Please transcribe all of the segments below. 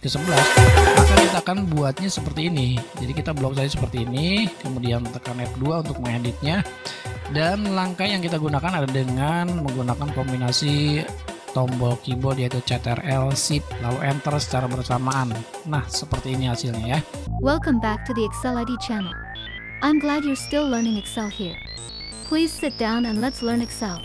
ke-11 maka kita akan buatnya seperti ini jadi kita blok saja seperti ini kemudian tekan F2 untuk mengeditnya dan langkah yang kita gunakan adalah dengan menggunakan kombinasi tombol keyboard yaitu CTRL Shift lalu enter secara bersamaan nah seperti ini hasilnya ya Welcome back to the Excel ID channel I'm glad you're still learning Excel here Please sit down and let's learn Excel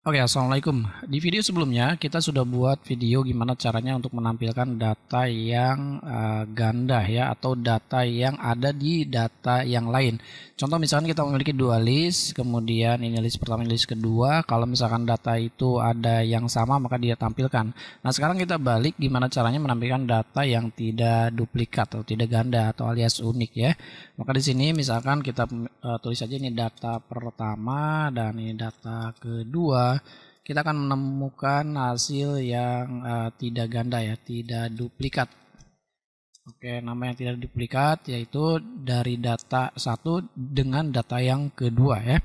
Oke, okay, Assalamualaikum. Di video sebelumnya kita sudah buat video gimana caranya untuk menampilkan data yang uh, ganda ya atau data yang ada di data yang lain. Contoh misalkan kita memiliki dua list, kemudian ini list pertama, ini list kedua. Kalau misalkan data itu ada yang sama maka dia tampilkan. Nah, sekarang kita balik gimana caranya menampilkan data yang tidak duplikat atau tidak ganda atau alias unik ya. Maka di sini misalkan kita uh, tulis saja ini data pertama dan ini data kedua kita akan menemukan hasil yang uh, tidak ganda ya, tidak duplikat. Oke, nama yang tidak duplikat yaitu dari data satu dengan data yang kedua ya.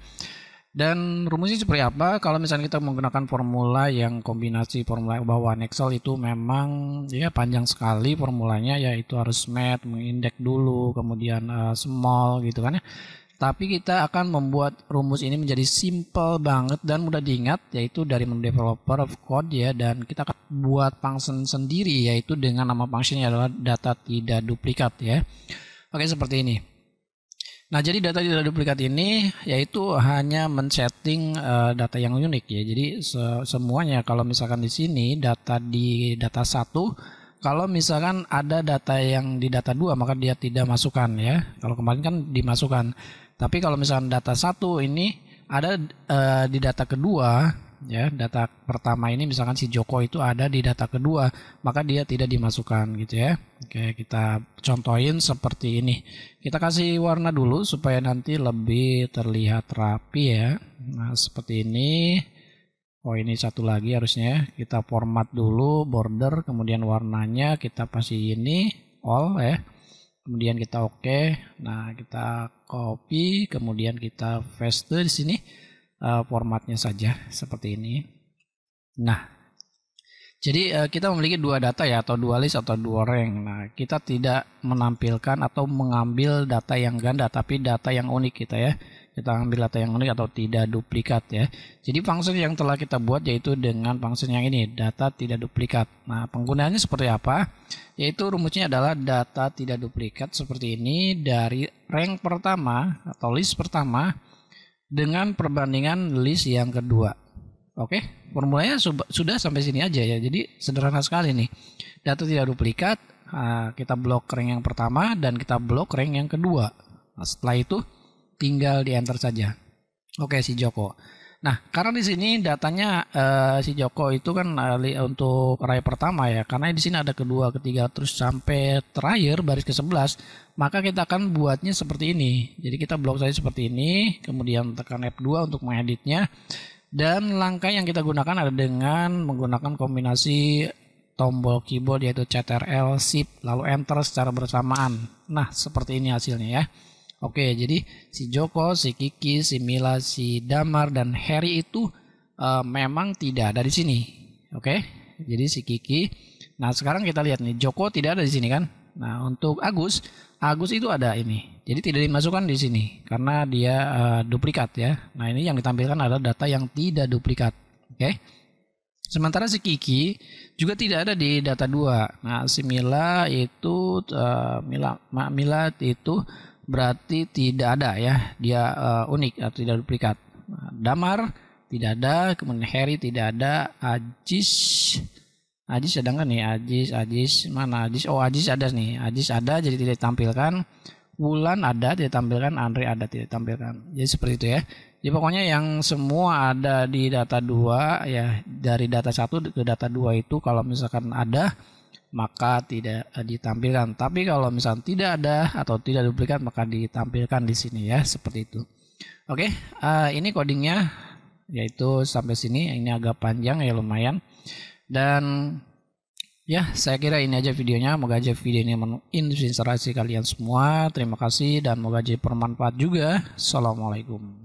Dan rumusnya seperti apa? Kalau misalnya kita menggunakan formula yang kombinasi formula bawaan Excel itu memang ya panjang sekali formulanya yaitu harus match, mengindek dulu, kemudian uh, small gitu kan ya tapi kita akan membuat rumus ini menjadi simple banget dan mudah diingat yaitu dari menu developer of code ya dan kita akan buat function sendiri yaitu dengan nama functionnya adalah data tidak duplikat ya oke seperti ini nah jadi data tidak duplikat ini yaitu hanya men-setting uh, data yang unik ya jadi se semuanya kalau misalkan di sini data di data satu kalau misalkan ada data yang di data 2 maka dia tidak masukkan ya. Kalau kemarin kan dimasukkan. Tapi kalau misalkan data satu ini ada e, di data kedua ya data pertama ini misalkan si Joko itu ada di data kedua maka dia tidak dimasukkan gitu ya oke kita contohin seperti ini kita kasih warna dulu supaya nanti lebih terlihat rapi ya nah seperti ini oh ini satu lagi harusnya ya. kita format dulu border kemudian warnanya kita pasti ini all ya kemudian kita oke okay. nah kita copy kemudian kita paste di sini eh, formatnya saja seperti ini nah jadi eh, kita memiliki dua data ya atau dua list atau dua rank nah kita tidak menampilkan atau mengambil data yang ganda tapi data yang unik kita ya kita ambil data yang unik atau tidak duplikat ya. Jadi function yang telah kita buat yaitu dengan function yang ini, data tidak duplikat. Nah, penggunaannya seperti apa? Yaitu rumusnya adalah data tidak duplikat seperti ini dari rank pertama atau list pertama dengan perbandingan list yang kedua. Oke, formulanya sudah sampai sini aja ya. Jadi sederhana sekali nih. Data tidak duplikat, ah, kita blok rank yang pertama dan kita blok rank yang kedua. Nah, setelah itu tinggal di enter saja. Oke si Joko. Nah, karena di sini datanya uh, si Joko itu kan untuk ray pertama ya, karena di sini ada kedua, ketiga, terus sampai terakhir baris ke-11, maka kita akan buatnya seperti ini. Jadi kita blok saja seperti ini, kemudian tekan F2 untuk mengeditnya. Dan langkah yang kita gunakan ada dengan menggunakan kombinasi tombol keyboard yaitu CTRL, Shift, lalu Enter secara bersamaan. Nah, seperti ini hasilnya ya. Oke, jadi si Joko, si Kiki, si Mila, si Damar dan Harry itu uh, memang tidak ada di sini. Oke. Jadi si Kiki. Nah, sekarang kita lihat nih Joko tidak ada di sini kan? Nah, untuk Agus, Agus itu ada ini. Jadi tidak dimasukkan di sini karena dia uh, duplikat ya. Nah, ini yang ditampilkan adalah data yang tidak duplikat. Oke. Sementara si Kiki juga tidak ada di data 2. Nah, si Mila itu uh, Mila Mak Mila itu berarti tidak ada ya dia uh, unik atau tidak duplikat damar tidak ada kemudian Harry tidak ada Ajis Ajis sedangkan nih Ajis Ajis mana Ajis oh Ajis ada nih Ajis ada jadi tidak ditampilkan Wulan ada tidak tampilkan Andre ada tidak tampilkan jadi seperti itu ya jadi pokoknya yang semua ada di data dua ya dari data satu ke data dua itu kalau misalkan ada maka tidak eh, ditampilkan. Tapi kalau misalnya tidak ada atau tidak duplikat maka ditampilkan di sini ya seperti itu. Oke, uh, ini codingnya yaitu sampai sini. Ini agak panjang ya lumayan. Dan ya saya kira ini aja videonya. Moga aja video ini menginspirasi kalian semua. Terima kasih dan moga aja bermanfaat juga. Assalamualaikum.